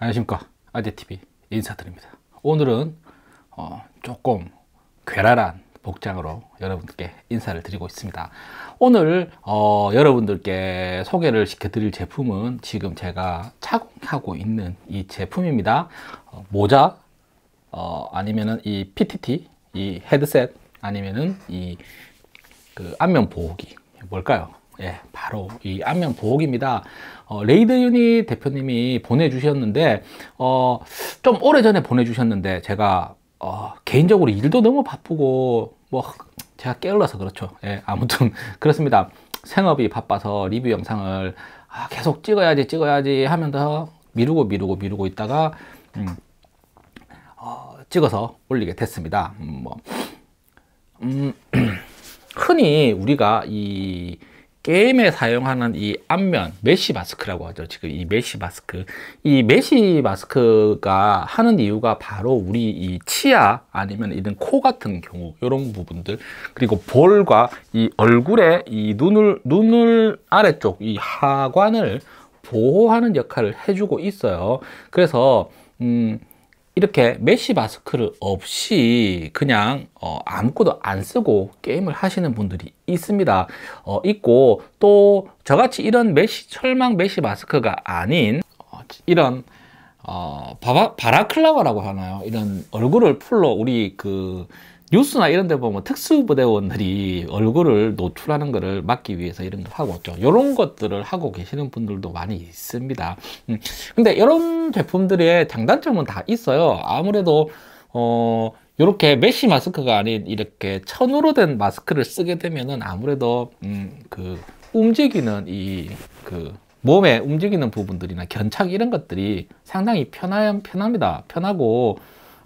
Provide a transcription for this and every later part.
안녕하십니까 아재TV 인사드립니다 오늘은 어, 조금 괴랄한 복장으로 여러분께 인사를 드리고 있습니다 오늘 어, 여러분들께 소개를 시켜드릴 제품은 지금 제가 착용하고 있는 이 제품입니다 어, 모자 어, 아니면은 이 PTT 이 헤드셋 아니면은 이 그 안면 보호기 뭘까요 예, 바로 이 안면 보호기입니다. 어, 레이드 유닛 대표님이 보내주셨는데 어, 좀 오래전에 보내주셨는데 제가 어, 개인적으로 일도 너무 바쁘고 뭐 제가 게을러서 그렇죠. 예, 아무튼 그렇습니다. 생업이 바빠서 리뷰 영상을 아, 계속 찍어야지 찍어야지 하면서 미루고 미루고 미루고 있다가 음, 어, 찍어서 올리게 됐습니다. 음, 뭐, 음, 흔히 우리가 이 게임에 사용하는 이 앞면 메쉬 마스크라고 하죠 지금 이 메쉬 마스크 이 메쉬 마스크가 하는 이유가 바로 우리 이 치아 아니면 이런 코 같은 경우 이런 부분들 그리고 볼과 이 얼굴에 이 눈을 눈을 아래쪽 이 하관을 보호하는 역할을 해주고 있어요 그래서 음 이렇게 메쉬 마스크를 없이 그냥 어, 아무것도 안 쓰고 게임을 하시는 분들이 있습니다 어, 있고 또 저같이 이런 메쉬 철망 메쉬 마스크가 아닌 어, 이런 어, 바라클라바라고 하나요? 이런 얼굴을 풀로 우리 그 뉴스나 이런 데 보면 특수부대원들이 얼굴을 노출하는 것을 막기 위해서 이런 걸 하고 있죠. 이런 것들을 하고 계시는 분들도 많이 있습니다. 음, 근데 이런 제품들의 장단점은 다 있어요. 아무래도 어 이렇게 메쉬 마스크가 아닌 이렇게 천으로 된 마스크를 쓰게 되면은 아무래도 음그 움직이는 이그 몸에 움직이는 부분들이나 견착 이런 것들이 상당히 편한 편합니다. 편하고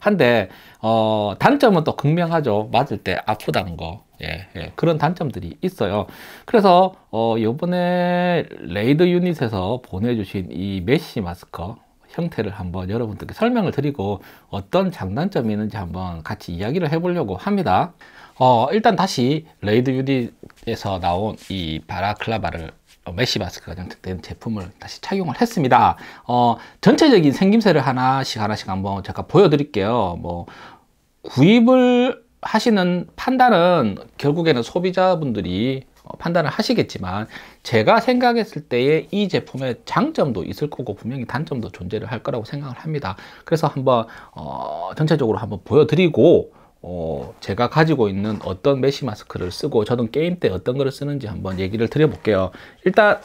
한데 어, 단점은 또 극명하죠. 맞을 때 아프다는 거. 예, 예, 그런 단점들이 있어요. 그래서 어, 요번에 레이드 유닛에서 보내주신 이 메쉬 마스크 형태를 한번 여러분들께 설명을 드리고 어떤 장단점이 있는지 한번 같이 이야기를 해보려고 합니다. 어, 일단 다시 레이드 유닛에서 나온 이 바라클라바를 어, 메쉬 마스크가 장착된 제품을 다시 착용을 했습니다. 어, 전체적인 생김새를 하나씩 하나씩 한번 제가 보여드릴게요. 뭐 구입을 하시는 판단은 결국에는 소비자분들이 어, 판단을 하시겠지만 제가 생각했을 때에 이 제품의 장점도 있을 거고 분명히 단점도 존재를 할 거라고 생각을 합니다. 그래서 한번 어, 전체적으로 한번 보여드리고 어, 제가 가지고 있는 어떤 메쉬 마스크를 쓰고 저는 게임 때 어떤 거를 쓰는지 한번 얘기를 드려볼게요. 일단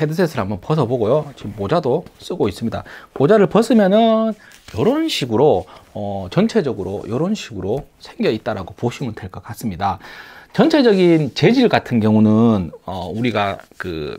헤드셋을 한번 벗어보고요. 지금 모자도 쓰고 있습니다. 모자를 벗으면은 이런 식으로 어, 전체적으로 이런 식으로 생겨 있다라고 보시면 될 것 같습니다. 전체적인 재질 같은 경우는 어, 우리가 그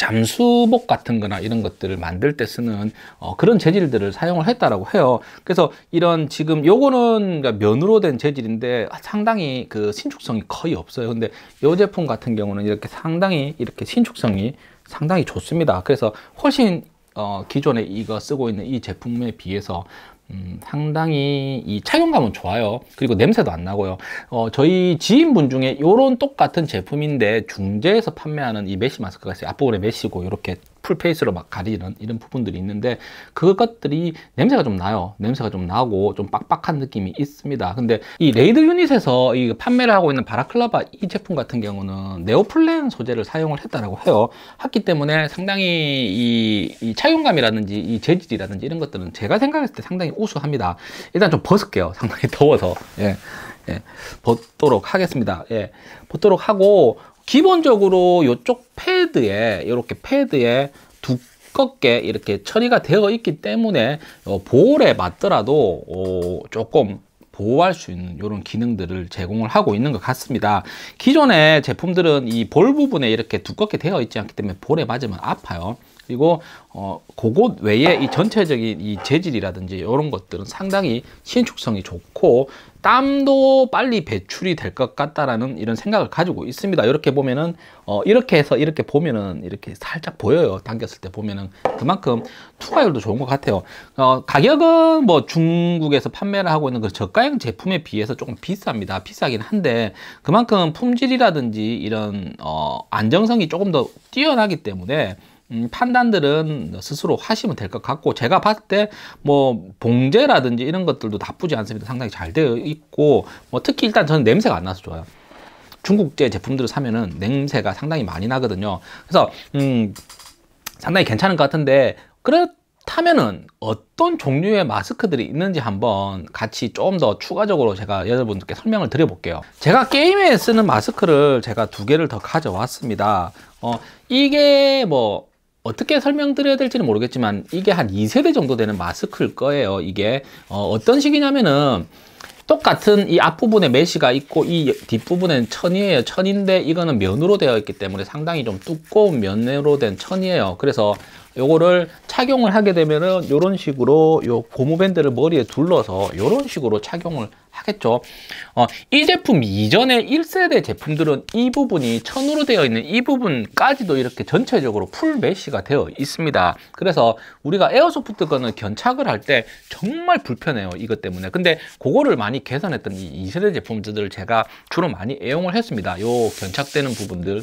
잠수복 같은 거나 이런 것들을 만들 때 쓰는 어, 그런 재질들을 사용을 했다라고 해요. 그래서 이런 지금 요거는 그러니까 면으로 된 재질인데 상당히 그 신축성이 거의 없어요. 근데 요 제품 같은 경우는 이렇게 상당히 이렇게 신축성이 상당히 좋습니다. 그래서 훨씬 어, 기존에 이거 쓰고 있는 이 제품에 비해서 음, 상당히 이 착용감은 좋아요. 그리고 냄새도 안 나고요. 어, 저희 지인분 중에 이런 똑같은 제품인데 중재에서 판매하는 이 메쉬 마스크가 있어요. 앞부분에 메쉬고 이렇게 풀페이스로 막 가리는 이런 부분들이 있는데 그것들이 냄새가 좀 나요 냄새가 좀 나고 좀 빡빡한 느낌이 있습니다 근데 이 레이드 유닛에서 이 판매를 하고 있는 바라클라바 이 제품 같은 경우는 네오플랜 소재를 사용을 했다라고 해요 했기 때문에 상당히 이, 이 착용감이라든지 이 재질이라든지 이런 것들은 제가 생각했을 때 상당히 우수합니다 일단 좀 벗을게요 상당히 더워서 예. 예, 벗도록 하겠습니다. 예, 벗도록 하고 기본적으로 이쪽 패드에 이렇게 패드에 두껍게 이렇게 처리가 되어 있기 때문에 어, 볼에 맞더라도 어, 조금 보호할 수 있는 이런 기능들을 제공을 하고 있는 것 같습니다 기존의 제품들은 이 볼 부분에 이렇게 두껍게 되어 있지 않기 때문에 볼에 맞으면 아파요 그리고 어, 그곳 외에 이 전체적인 이 재질이라든지 이런 것들은 상당히 신축성이 좋고 땀도 빨리 배출이 될 것 같다라는 이런 생각을 가지고 있습니다. 이렇게 보면은 어 이렇게 해서 이렇게 보면은 이렇게 살짝 보여요. 당겼을 때 보면은 그만큼 투과율도 좋은 것 같아요. 어 가격은 뭐 중국에서 판매를 하고 있는 그 저가형 제품에 비해서 조금 비쌉니다. 비싸긴 한데 그만큼 품질이라든지 이런 어 안정성이 조금 더 뛰어나기 때문에 음, 판단들은 스스로 하시면 될 것 같고 제가 봤을 때 뭐 봉제라든지 이런 것들도 나쁘지 않습니다. 상당히 잘 되어 있고 뭐 특히 일단 저는 냄새가 안 나서 좋아요. 중국제 제품들을 사면은 냄새가 상당히 많이 나거든요. 그래서 음 상당히 괜찮은 것 같은데 그렇다면은 어떤 종류의 마스크들이 있는지 한번 같이 좀 더 추가적으로 제가 여러분들께 설명을 드려볼게요. 제가 게임에 쓰는 마스크를 제가 두 개를 더 가져왔습니다. 어 이게 뭐 어떻게 설명드려야 될지는 모르겠지만 이게 한 2세대 정도 되는 마스크일 거예요. 이게 어, 떤 식이냐면은 똑같은 이 앞부분에 메시가 있고 이 뒷부분엔 천이에요. 천인데 이거는 면으로 되어 있기 때문에 상당히 좀 두꺼운 면으로 된 천이에요. 그래서 요거를 착용을 하게 되면은 요런 식으로 요 고무 밴드를 머리에 둘러서 요런 식으로 착용을 하겠죠. 어, 이 제품 이전에 1세대 제품들은 이 부분이 천으로 되어 있는 이 부분까지도 이렇게 전체적으로 풀 메쉬가 되어 있습니다. 그래서 우리가 에어소프트 건을 견착을 할 때 정말 불편해요. 이것 때문에. 근데 그거를 많이 개선했던 이 2세대 제품들을 제가 주로 많이 애용을 했습니다. 요 견착되는 부분들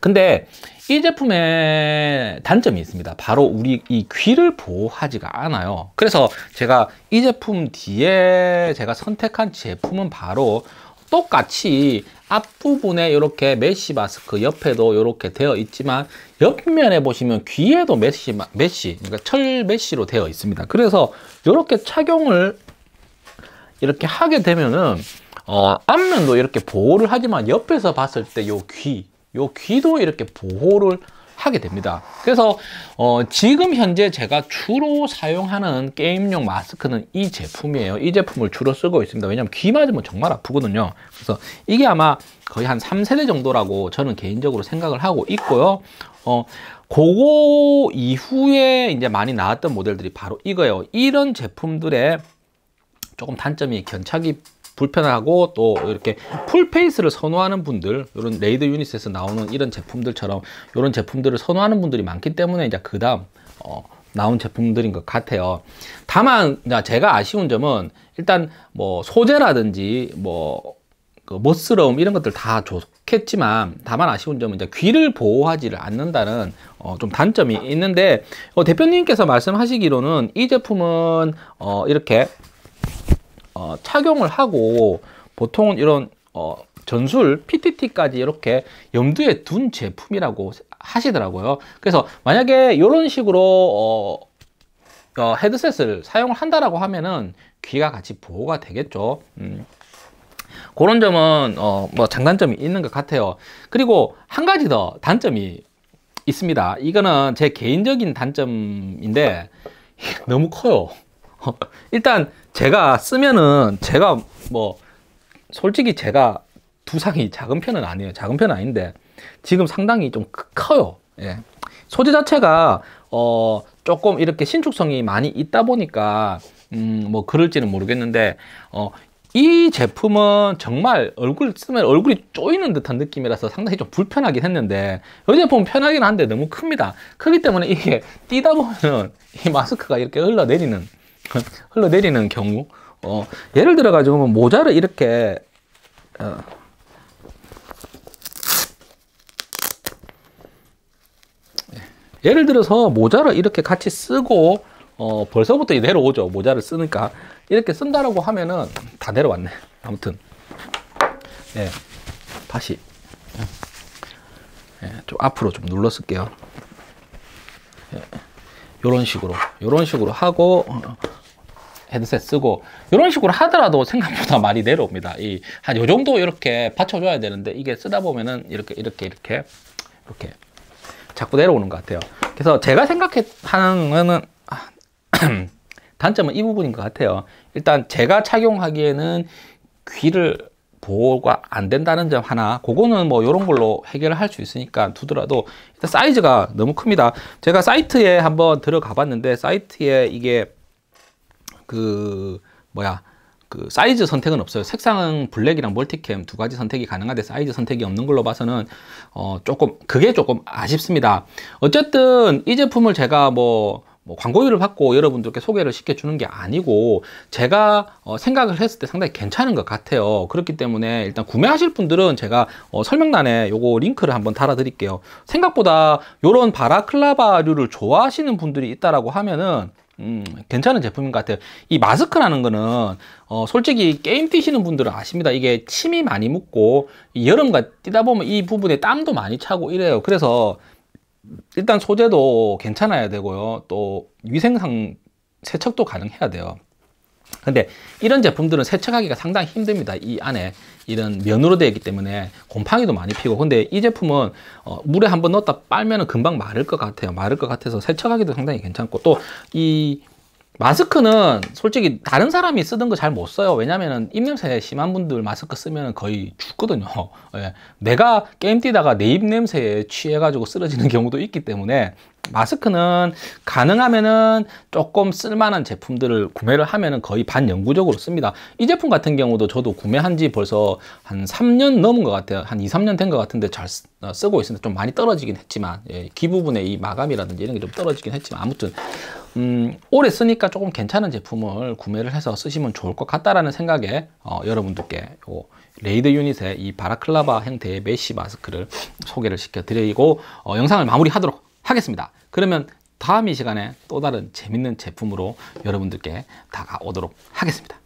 근데 이 제품의 단점이 있습니다. 바로 우리 이 귀를 보호하지가 않아요. 그래서 제가 이 제품 뒤에 제가 선택한 제품은 바로 똑같이 앞부분에 이렇게 메쉬 마스크 옆에도 이렇게 되어 있지만 옆면에 보시면 귀에도 메쉬, 메쉬 그러니까 철 메쉬로 되어 있습니다. 그래서 이렇게 착용을 이렇게 하게 되면은 어, 앞면도 이렇게 보호를 하지만 옆에서 봤을 때요귀 요 귀도 이렇게 보호를 하게 됩니다 그래서 어 지금 현재 제가 주로 사용하는 게임용 마스크는 이 제품이에요 이 제품을 주로 쓰고 있습니다 왜냐면 귀 맞으면 정말 아프거든요 그래서 이게 아마 거의 한 3세대 정도라고 저는 개인적으로 생각을 하고 있고요 어 그거 이후에 이제 많이 나왔던 모델들이 바로 이거예요 이런 제품들의 조금 단점이 견착이 불편하고 또 이렇게 풀페이스를 선호하는 분들 이런 레이드 유닛에서 나오는 이런 제품들처럼 이런 제품들을 선호하는 분들이 많기 때문에 이제 그 다음 어, 나온 제품들인 것 같아요 다만 제가 아쉬운 점은 일단 뭐 소재라든지 뭐그 멋스러움 이런 것들 다 좋겠지만 다만 아쉬운 점은 이제 귀를 보호하지를 않는다는 어좀 단점이 있는데 어 대표님께서 말씀하시기로는 이 제품은 어 이렇게 어, 착용을 하고 보통은 이런 어, 전술 PTT까지 이렇게 염두에 둔 제품이라고 하시더라고요. 그래서 만약에 이런 식으로 어, 어, 헤드셋을 사용을 한다라고 하면은 귀가 같이 보호가 되겠죠. 음. 그런 점은 어, 뭐 장단점이 있는 것 같아요. 그리고 한 가지 더 단점이 있습니다. 이거는 제 개인적인 단점인데 너무 커요. 일단 제가 쓰면은 제가 뭐 솔직히 제가 두상이 작은 편은 아니에요. 작은 편은 아닌데 지금 상당히 좀 커요. 예. 소재 자체가 어 조금 이렇게 신축성이 많이 있다 보니까 음 뭐 그럴지는 모르겠는데 어 이 제품은 정말 얼굴 쓰면 얼굴이 쪼이는 듯한 느낌이라서 상당히 좀 불편하긴 했는데 이 제품은 편하긴 한데 너무 큽니다. 크기 때문에 이게 뛰다 보면이 은 마스크가 이렇게 흘러내리는 흘러내리는 경우 어, 예를 들어 가지고 모자를 이렇게 어, 예를 들어서 모자를 이렇게 같이 쓰고 어, 벌써부터 내려오죠 모자를 쓰니까 이렇게 쓴다라고 하면은 다 내려왔네 아무튼 예 다시 예, 좀 앞으로 좀 눌러 쓸게요 예, 요런 식으로 요런 식으로 하고 어, 헤드셋 쓰고 이런 식으로 하더라도 생각보다 많이 내려옵니다. 이 한 요 정도 이렇게 받쳐줘야 되는데 이게 쓰다 보면은 이렇게 이렇게 이렇게 이렇게 자꾸 내려오는 것 같아요. 그래서 제가 생각하는 거는 단점은 이 부분인 것 같아요. 일단 제가 착용하기에는 귀를 보호가 안 된다는 점 하나 그거는 뭐 이런 걸로 해결을 할 수 있으니까 두더라도 일단 사이즈가 너무 큽니다 제가 사이트에 한번 들어가 봤는데 사이트에 이게 그 뭐야 그 사이즈 선택은 없어요. 색상은 블랙이랑 멀티캠 두 가지 선택이 가능한데 사이즈 선택이 없는 걸로 봐서는 어 조금 그게 조금 아쉽습니다. 어쨌든 이 제품을 제가 뭐, 뭐 광고율을 받고 여러분들께 소개를 시켜 주는 게 아니고 제가 어 생각을 했을 때 상당히 괜찮은 것 같아요. 그렇기 때문에 일단 구매하실 분들은 제가 어 설명란에 요거 링크를 한번 달아 드릴게요. 생각보다 요런 바라클라바류를 좋아하시는 분들이 있다라고 하면은 음, 괜찮은 제품인 것 같아요. 이 마스크라는 거는 어, 솔직히 게임 뛰시는 분들은 아십니다. 이게 침이 많이 묻고 여름과 뛰다 보면 이 부분에 땀도 많이 차고 이래요. 그래서 일단 소재도 괜찮아야 되고요. 또 위생상 세척도 가능해야 돼요. 근데 이런 제품들은 세척하기가 상당히 힘듭니다. 이 안에 이런 면으로 되어 있기 때문에 곰팡이도 많이 피고 근데 이 제품은 어, 물에 한번 넣었다 빨면 은 금방 마를 것 같아요. 마를 것 같아서 세척하기도 상당히 괜찮고 또 이 마스크는 솔직히 다른 사람이 쓰던 거 잘 못 써요. 왜냐면은 입냄새 심한 분들 마스크 쓰면 거의 죽거든요. 예. 내가 게임 뛰다가 내 입냄새에 취해가지고 쓰러지는 경우도 있기 때문에 마스크는 가능하면은 조금 쓸만한 제품들을 구매를 하면은 거의 반영구적으로 씁니다. 이 제품 같은 경우도 저도 구매한 지 벌써 한 3년 넘은 것 같아요. 한 2, 3년 된 것 같은데 잘 어, 쓰고 있습니다. 좀 많이 떨어지긴 했지만 예, 귀 부분에 이 마감이라든지 이런 게 좀 떨어지긴 했지만 아무튼 음, 오래 쓰니까 조금 괜찮은 제품을 구매를 해서 쓰시면 좋을 것 같다라는 생각에 어, 여러분들께 요 레이드 유닛의 이 바라클라바 형태의 메쉬 마스크를 소개를 시켜드리고 어, 영상을 마무리하도록 하겠습니다. 그러면 다음 이 시간에 또 다른 재밌는 제품으로 여러분들께 다가오도록 하겠습니다.